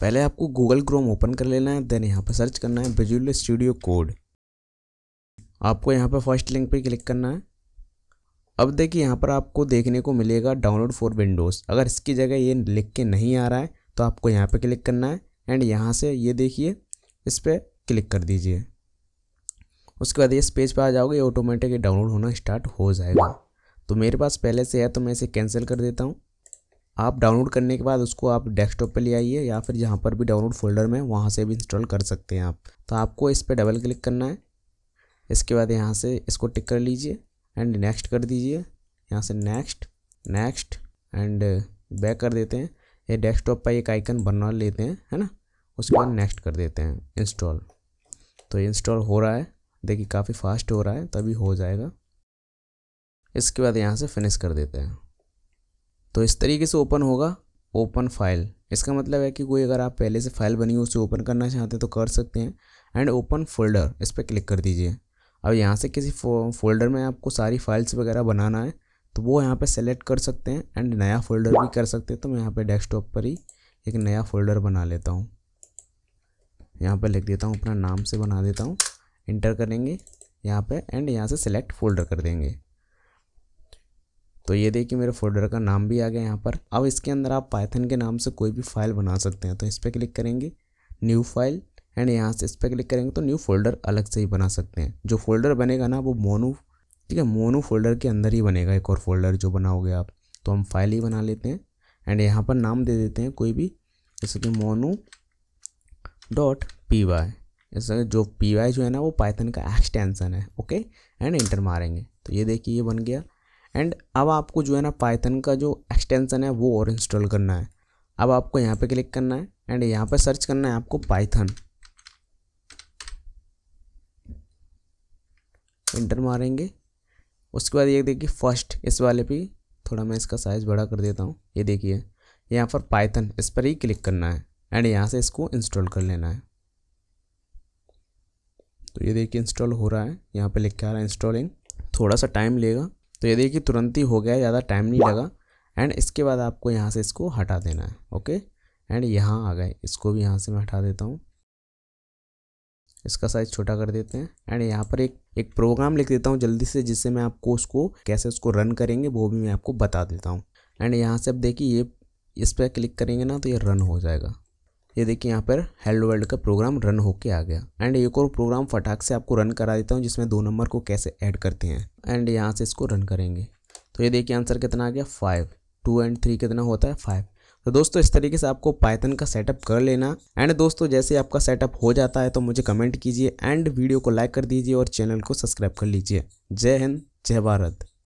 पहले आपको Google Chrome open कर लेना है देन यहाँ पर सर्च करना है विजुअल स्टूडियो कोड आपको यहाँ पर फर्स्ट लिंक पर क्लिक करना है अब देखिए यहाँ पर आपको देखने को मिलेगा डाउनलोड फॉर विंडोज़ अगर इसकी जगह ये लिख के नहीं आ रहा है तो आपको यहाँ पर क्लिक करना है एंड यहाँ से ये देखिए इस पर क्लिक कर दीजिए उसके बाद इस पेज पर आ जाओगे ऑटोमेटिक डाउनलोड होना स्टार्ट हो जाएगा तो मेरे पास पहले से है तो मैं इसे कैंसिल कर देता हूँ आप डाउनलोड करने के बाद उसको आप डेस्कटॉप पे ले आइए या फिर जहाँ पर भी डाउनलोड फोल्डर में वहाँ से भी इंस्टॉल कर सकते हैं आप तो आपको इस पर डबल क्लिक करना है इसके बाद यहाँ से इसको टिक कर लीजिए एंड नेक्स्ट कर दीजिए यहाँ से नेक्स्ट नेक्स्ट एंड बैक कर देते हैं ये डेस्कटॉप पर एक आइकन बना लेते हैं है ना उसके बाद नेक्स्ट कर देते हैं इंस्टॉल तो इंस्टॉल हो रहा है देखिए काफ़ी फास्ट हो रहा है तभी हो जाएगा इसके बाद यहाँ से फिनिश कर देते हैं तो इस तरीके से ओपन होगा ओपन फाइल इसका मतलब है कि कोई अगर आप पहले से फाइल बनी हो उसे ओपन करना चाहते हैं तो कर सकते हैं एंड ओपन फोल्डर इस पर क्लिक कर दीजिए अब यहाँ से किसी फोल्डर में आपको सारी फाइल्स वगैरह बनाना है तो वो यहाँ पे सेलेक्ट कर सकते हैं एंड नया फोल्डर भी कर सकते हैं तो मैं यहाँ पे डेस्कटॉप पर ही एक नया फोल्डर बना लेता हूँ यहाँ पे लिख देता हूँ अपना नाम से बना देता हूँ इंटर करेंगे यहाँ पे एंड यहाँ से सिलेक्ट फोल्डर कर देंगे तो ये देखिए मेरे फोल्डर का नाम भी आ गया यहाँ पर अब इसके अंदर आप पाइथन के नाम से कोई भी फाइल बना सकते हैं तो इस पर क्लिक करेंगे न्यू फाइल एंड यहाँ से इस पर क्लिक करेंगे तो न्यू फोल्डर अलग से ही बना सकते हैं जो फोल्डर बनेगा ना वो मोनू ठीक है मोनू फोल्डर के अंदर ही बनेगा एक और फोल्डर जो बनाओगे आप तो हम फाइल ही बना लेते हैं एंड यहाँ पर नाम दे देते हैं कोई भी जैसे कि मोनू डॉट पी वाई जैसे जो पी वाई जो है ना वो पाइथन का एक्सटेंसन है ओके एंड इंटर मारेंगे तो ये देखिए ये बन गया एंड अब आपको जो है ना पाइथन का जो एक्सटेंसन है वो और इंस्टॉल करना है अब आपको यहाँ पे क्लिक करना है एंड यहाँ पे सर्च करना है आपको पाइथन इंटर मारेंगे उसके बाद ये देखिए फर्स्ट इस वाले पे थोड़ा मैं इसका साइज़ बड़ा कर देता हूँ ये देखिए यहाँ पर पाइथन इस पर ही क्लिक करना है एंड यहाँ से इसको इंस्टॉल कर लेना है तो ये देखिए इंस्टॉल हो रहा है यहाँ पे लिखा आ रहा है इंस्टॉलिंग थोड़ा सा टाइम लेगा तो ये देखिए तुरंत ही हो गया ज़्यादा टाइम नहीं लगा एंड इसके बाद आपको यहाँ से इसको हटा देना है ओके एंड यहाँ आ गए इसको भी यहाँ से मैं हटा देता हूँ इसका साइज़ छोटा कर देते हैं एंड यहाँ पर एक एक प्रोग्राम लिख देता हूँ जल्दी से जिससे मैं आपको उसको कैसे उसको रन करेंगे वो भी मैं आपको बता देता हूँ एंड यहाँ से अब देखिए ये इस पर क्लिक करेंगे ना तो ये रन हो जाएगा ये देखिए यहाँ पर हेलो वर्ल्ड का प्रोग्राम रन होके आ गया एंड एक और प्रोग्राम फटाक से आपको रन करा देता हूँ जिसमें दो नंबर को कैसे ऐड करते हैं एंड यहाँ से इसको रन करेंगे तो ये देखिए आंसर कितना आ गया फाइव टू एंड थ्री कितना होता है फाइव तो दोस्तों इस तरीके से आपको पाइथन का सेटअप कर लेना एंड दोस्तों जैसे आपका सेटअप हो जाता है तो मुझे कमेंट कीजिए एंड वीडियो को लाइक कर दीजिए और चैनल को सब्सक्राइब कर लीजिए जय हिंद जय भारत